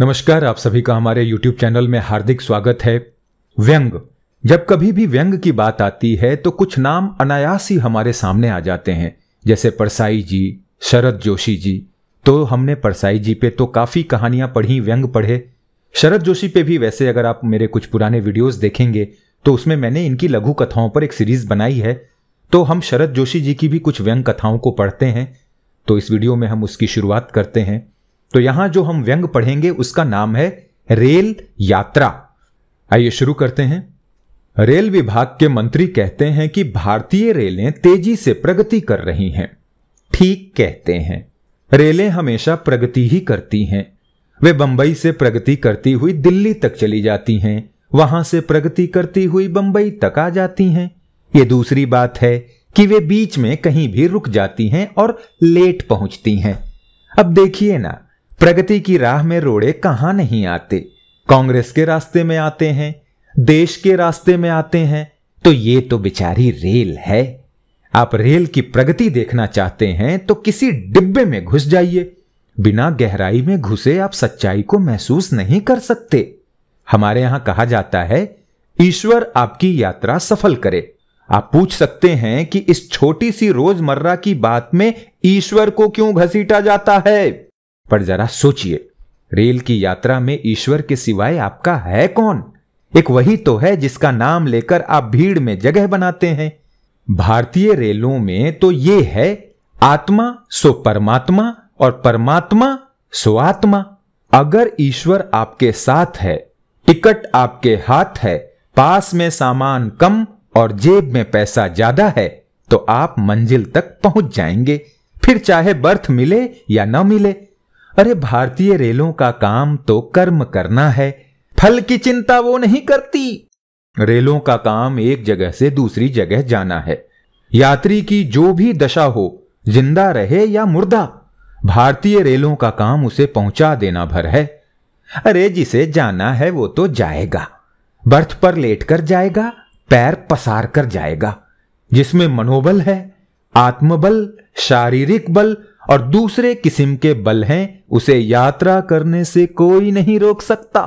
नमस्कार आप सभी का हमारे YouTube चैनल में हार्दिक स्वागत है व्यंग जब कभी भी व्यंग की बात आती है तो कुछ नाम अनायास ही हमारे सामने आ जाते हैं जैसे परसाई जी शरद जोशी जी तो हमने परसाई जी पे तो काफ़ी कहानियां पढ़ी व्यंग पढ़े शरद जोशी पे भी वैसे अगर आप मेरे कुछ पुराने वीडियोस देखेंगे तो उसमें मैंने इनकी लघु कथाओं पर एक सीरीज बनाई है तो हम शरद जोशी जी की भी कुछ व्यंग कथाओं को पढ़ते हैं तो इस वीडियो में हम उसकी शुरुआत करते हैं तो यहां जो हम व्यंग पढ़ेंगे उसका नाम है रेल यात्रा आइए शुरू करते हैं रेल विभाग के मंत्री कहते हैं कि भारतीय रेलें तेजी से प्रगति कर रही हैं ठीक कहते हैं रेलें हमेशा प्रगति ही करती हैं वे बंबई से प्रगति करती हुई दिल्ली तक चली जाती हैं वहां से प्रगति करती हुई बंबई तक आ जाती हैं ये दूसरी बात है कि वे बीच में कहीं भी रुक जाती हैं और लेट पहुंचती हैं अब देखिए ना प्रगति की राह में रोड़े कहां नहीं आते कांग्रेस के रास्ते में आते हैं देश के रास्ते में आते हैं तो ये तो बिचारी रेल है आप रेल की प्रगति देखना चाहते हैं तो किसी डिब्बे में घुस जाइए बिना गहराई में घुसे आप सच्चाई को महसूस नहीं कर सकते हमारे यहां कहा जाता है ईश्वर आपकी यात्रा सफल करे आप पूछ सकते हैं कि इस छोटी सी रोजमर्रा की बात में ईश्वर को क्यों घसीटा जाता है पर जरा सोचिए रेल की यात्रा में ईश्वर के सिवाय आपका है कौन एक वही तो है जिसका नाम लेकर आप भीड़ में जगह बनाते हैं भारतीय रेलों में तो ये है आत्मा सो परमात्मा और परमात्मा सो आत्मा अगर ईश्वर आपके साथ है टिकट आपके हाथ है पास में सामान कम और जेब में पैसा ज्यादा है तो आप मंजिल तक पहुंच जाएंगे फिर चाहे बर्थ मिले या न मिले अरे भारतीय रेलों का काम तो कर्म करना है फल की चिंता वो नहीं करती रेलों का काम एक जगह से दूसरी जगह जाना है यात्री की जो भी दशा हो जिंदा रहे या मुर्दा भारतीय रेलों का काम उसे पहुंचा देना भर है अरे जिसे जाना है वो तो जाएगा बर्थ पर लेटकर जाएगा पैर पसार कर जाएगा जिसमें मनोबल है आत्मबल शारीरिक बल और दूसरे किस्म के बल हैं उसे यात्रा करने से कोई नहीं रोक सकता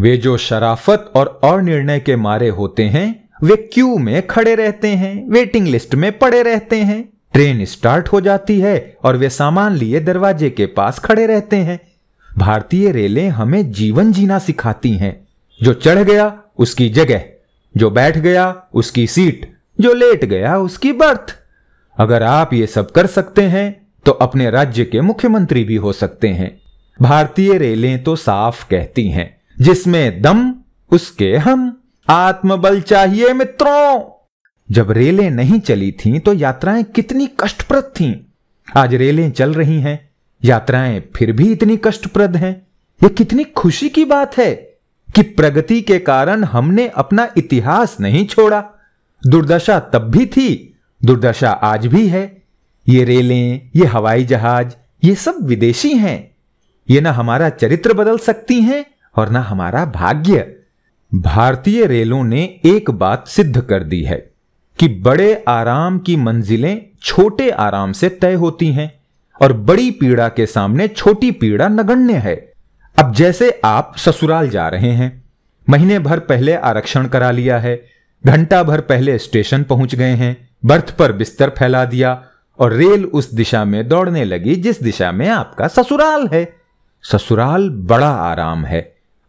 वे जो शराफत और अनिर्णय के मारे होते हैं वे क्यू में खड़े रहते हैं वेटिंग लिस्ट में पड़े रहते हैं ट्रेन स्टार्ट हो जाती है और वे सामान लिए दरवाजे के पास खड़े रहते हैं भारतीय रेलें हमें जीवन जीना सिखाती हैं जो चढ़ गया उसकी जगह जो बैठ गया उसकी सीट जो लेट गया उसकी बर्थ अगर आप ये सब कर सकते हैं तो अपने राज्य के मुख्यमंत्री भी हो सकते हैं भारतीय रेलें तो साफ कहती हैं जिसमें दम उसके हम आत्मबल चाहिए मित्रों जब रेलें नहीं चली थीं तो यात्राएं कितनी कष्टप्रद थीं आज रेलें चल रही हैं यात्राएं फिर भी इतनी कष्टप्रद हैं ये कितनी खुशी की बात है कि प्रगति के कारण हमने अपना इतिहास नहीं छोड़ा दुर्दशा तब भी थी दुर्दशा आज भी है ये रेलें ये हवाई जहाज ये सब विदेशी हैं ये ना हमारा चरित्र बदल सकती हैं और ना हमारा भाग्य भारतीय रेलों ने एक बात सिद्ध कर दी है कि बड़े आराम की मंजिलें छोटे आराम से तय होती हैं और बड़ी पीड़ा के सामने छोटी पीड़ा नगण्य है अब जैसे आप ससुराल जा रहे हैं महीने भर पहले आरक्षण करा लिया है घंटा भर पहले स्टेशन पहुंच गए हैं बर्थ पर बिस्तर फैला दिया और रेल उस दिशा में दौड़ने लगी जिस दिशा में आपका ससुराल है ससुराल बड़ा आराम है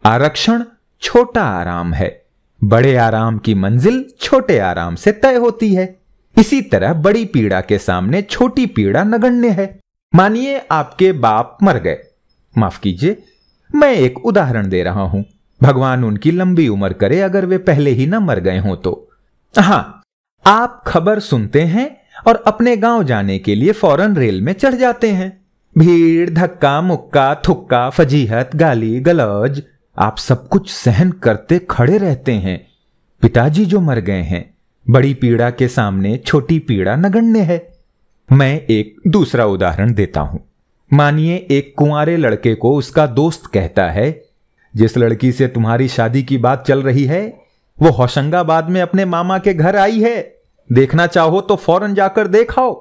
आरक्षण छोटा आराम है बड़े आराम की मंजिल छोटे आराम से तय होती है इसी तरह बड़ी पीड़ा के सामने छोटी पीड़ा नगण्य है मानिए आपके बाप मर गए माफ कीजिए मैं एक उदाहरण दे रहा हूं भगवान उनकी लंबी उम्र करे अगर वे पहले ही ना मर गए हों तो हां आप खबर सुनते हैं और अपने गांव जाने के लिए फौरन रेल में चढ़ जाते हैं भीड़ धक्का मुक्का थुक्का फजीहत गाली गलौज आप सब कुछ सहन करते खड़े रहते हैं पिताजी जो मर गए हैं बड़ी पीड़ा के सामने छोटी पीड़ा नगण्य है मैं एक दूसरा उदाहरण देता हूं मानिए एक कुंवारे लड़के को उसका दोस्त कहता है जिस लड़की से तुम्हारी शादी की बात चल रही है वो होशंगाबाद में अपने मामा के घर आई है देखना चाहो तो फौरन जाकर देखाओ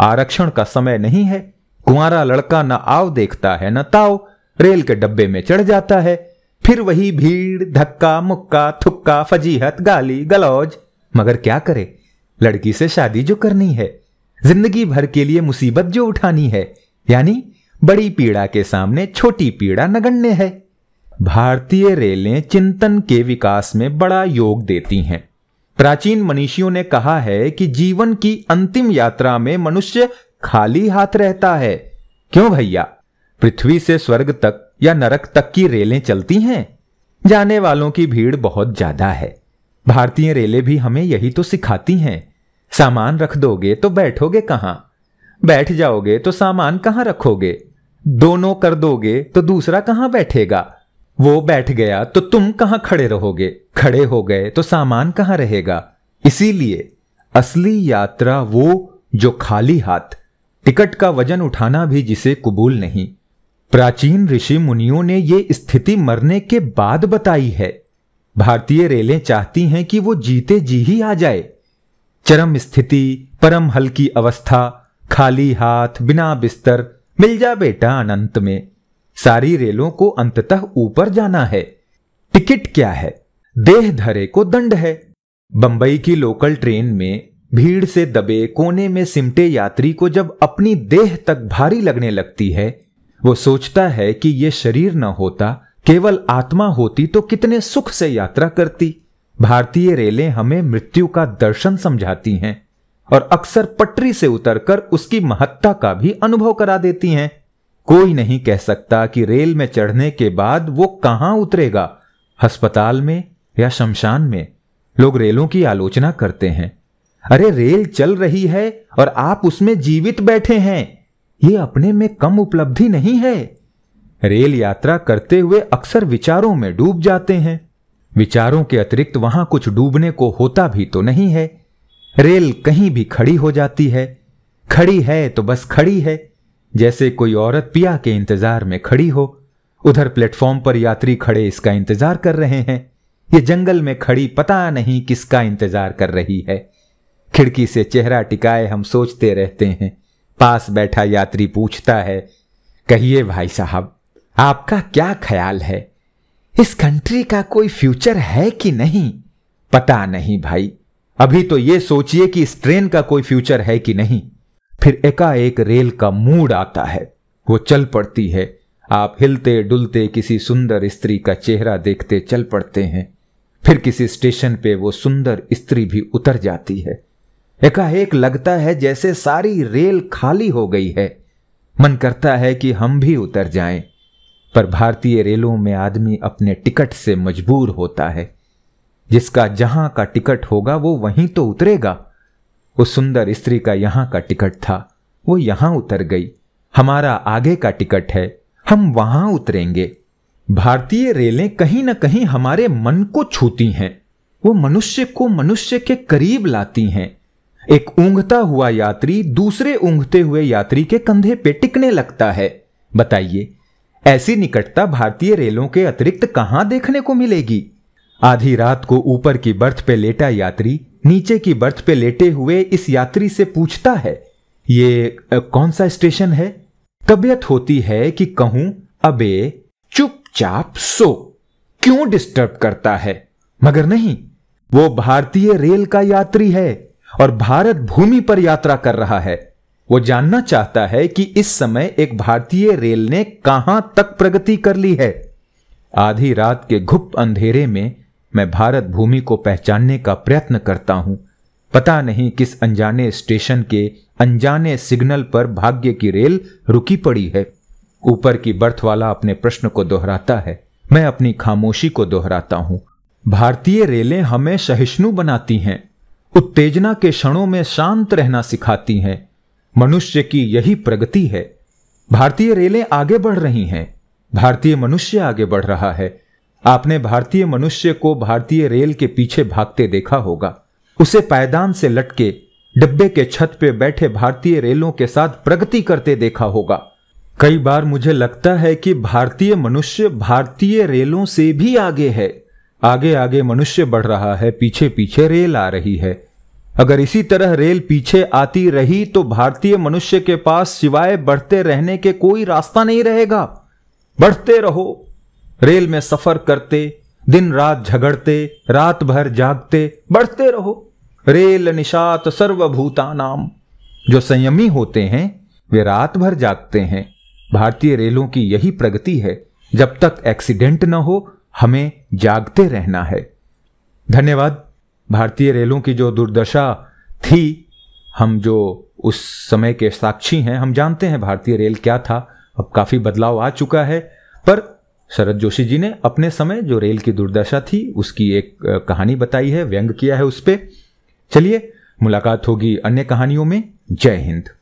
आरक्षण का समय नहीं है कुआरा लड़का न आव देखता है न ताव रेल के डब्बे में चढ़ जाता है फिर वही भीड़ धक्का मुक्का थुक्का फजीहत गाली गलौज मगर क्या करे लड़की से शादी जो करनी है जिंदगी भर के लिए मुसीबत जो उठानी है यानी बड़ी पीड़ा के सामने छोटी पीड़ा नगण्य है भारतीय रेलें चिंतन के विकास में बड़ा योग देती हैं प्राचीन मनीषियों ने कहा है कि जीवन की अंतिम यात्रा में मनुष्य खाली हाथ रहता है क्यों भैया पृथ्वी से स्वर्ग तक या नरक तक की रेलें चलती हैं जाने वालों की भीड़ बहुत ज्यादा है भारतीय रेलें भी हमें यही तो सिखाती हैं सामान रख दोगे तो बैठोगे कहां बैठ जाओगे तो सामान कहां रखोगे दोनों कर दोगे तो दूसरा कहां बैठेगा वो बैठ गया तो तुम कहां खड़े रहोगे खड़े हो गए तो सामान कहां रहेगा इसीलिए असली यात्रा वो जो खाली हाथ टिकट का वजन उठाना भी जिसे कबूल नहीं प्राचीन ऋषि मुनियों ने ये स्थिति मरने के बाद बताई है भारतीय रेलें चाहती हैं कि वो जीते जी ही आ जाए चरम स्थिति परम हल्की अवस्था खाली हाथ बिना बिस्तर मिल जा बेटा अनंत में सारी रेलों को अंततः ऊपर जाना है टिकट क्या है देह धरे को दंड है बंबई की लोकल ट्रेन में भीड़ से दबे कोने में सिमटे यात्री को जब अपनी देह तक भारी लगने लगती है वो सोचता है कि ये शरीर न होता केवल आत्मा होती तो कितने सुख से यात्रा करती भारतीय रेलें हमें मृत्यु का दर्शन समझाती हैं और अक्सर पटरी से उतरकर उसकी महत्ता का भी अनुभव करा देती हैं कोई नहीं कह सकता कि रेल में चढ़ने के बाद वो कहां उतरेगा अस्पताल में या शमशान में लोग रेलों की आलोचना करते हैं अरे रेल चल रही है और आप उसमें जीवित बैठे हैं ये अपने में कम उपलब्धि नहीं है रेल यात्रा करते हुए अक्सर विचारों में डूब जाते हैं विचारों के अतिरिक्त वहां कुछ डूबने को होता भी तो नहीं है रेल कहीं भी खड़ी हो जाती है खड़ी है तो बस खड़ी है जैसे कोई औरत पिया के इंतजार में खड़ी हो उधर प्लेटफॉर्म पर यात्री खड़े इसका इंतजार कर रहे हैं ये जंगल में खड़ी पता नहीं किसका इंतजार कर रही है खिड़की से चेहरा टिकाए हम सोचते रहते हैं पास बैठा यात्री पूछता है कहिए भाई साहब आपका क्या ख्याल है इस कंट्री का कोई फ्यूचर है कि नहीं पता नहीं भाई अभी तो ये सोचिए कि इस ट्रेन का कोई फ्यूचर है कि नहीं फिर एकाएक रेल का मूड आता है वो चल पड़ती है आप हिलते डुलते किसी सुंदर स्त्री का चेहरा देखते चल पड़ते हैं फिर किसी स्टेशन पे वो सुंदर स्त्री भी उतर जाती है एकाएक लगता है जैसे सारी रेल खाली हो गई है मन करता है कि हम भी उतर जाएं, पर भारतीय रेलों में आदमी अपने टिकट से मजबूर होता है जिसका जहां का टिकट होगा वो वहीं तो उतरेगा उस सुंदर स्त्री का यहाँ का टिकट था वो यहां उतर गई हमारा आगे का टिकट है हम वहां उतरेंगे भारतीय रेलें कहीं ना कहीं हमारे मन को छूती हैं वो मनुष्य को मनुष्य के करीब लाती हैं एक ऊँघता हुआ यात्री दूसरे ऊंघते हुए यात्री के कंधे पे टिकने लगता है बताइए ऐसी निकटता भारतीय रेलों के अतिरिक्त कहाँ देखने को मिलेगी आधी रात को ऊपर की बर्थ पे लेटा यात्री नीचे की बर्थ पे लेटे हुए इस यात्री से पूछता है ये कौन सा स्टेशन है तबियत होती है कि कहूं अबे चुपचाप सो क्यों डिस्टर्ब करता है मगर नहीं वो भारतीय रेल का यात्री है और भारत भूमि पर यात्रा कर रहा है वो जानना चाहता है कि इस समय एक भारतीय रेल ने कहां तक प्रगति कर ली है आधी रात के घुप अंधेरे में मैं भारत भूमि को पहचानने का प्रयत्न करता हूं पता नहीं किस अनजाने स्टेशन के अनजाने सिग्नल पर भाग्य की रेल रुकी पड़ी है ऊपर की बर्थ वाला अपने प्रश्न को दोहराता है मैं अपनी खामोशी को दोहराता हूं भारतीय रेलें हमें सहिष्णु बनाती हैं उत्तेजना के क्षणों में शांत रहना सिखाती हैं मनुष्य की यही प्रगति है भारतीय रेलें आगे बढ़ रही हैं भारतीय मनुष्य आगे बढ़ रहा है आपने भारतीय मनुष्य को भारतीय रेल के पीछे भागते देखा होगा उसे पायदान से लटके डिब्बे के छत पे बैठे भारतीय रेलों के साथ प्रगति करते देखा होगा कई बार मुझे लगता है कि भारतीय मनुष्य भारतीय रेलों से भी आगे है आगे आगे मनुष्य बढ़ रहा है पीछे पीछे रेल आ रही है अगर इसी तरह रेल पीछे आती रही तो भारतीय मनुष्य के पास सिवाय बढ़ते रहने के कोई रास्ता नहीं रहेगा बढ़ते रहो रेल में सफर करते दिन रात झगड़ते रात भर जागते बढ़ते रहो रेल निशात सर्वभूता नाम जो संयमी होते हैं वे रात भर जागते हैं भारतीय रेलों की यही प्रगति है जब तक एक्सीडेंट न हो हमें जागते रहना है धन्यवाद भारतीय रेलों की जो दुर्दशा थी हम जो उस समय के साक्षी हैं हम जानते हैं भारतीय रेल क्या था अब काफ़ी बदलाव आ चुका है पर शरद जोशी जी ने अपने समय जो रेल की दुर्दशा थी उसकी एक कहानी बताई है व्यंग किया है उस पर चलिए मुलाकात होगी अन्य कहानियों में जय हिंद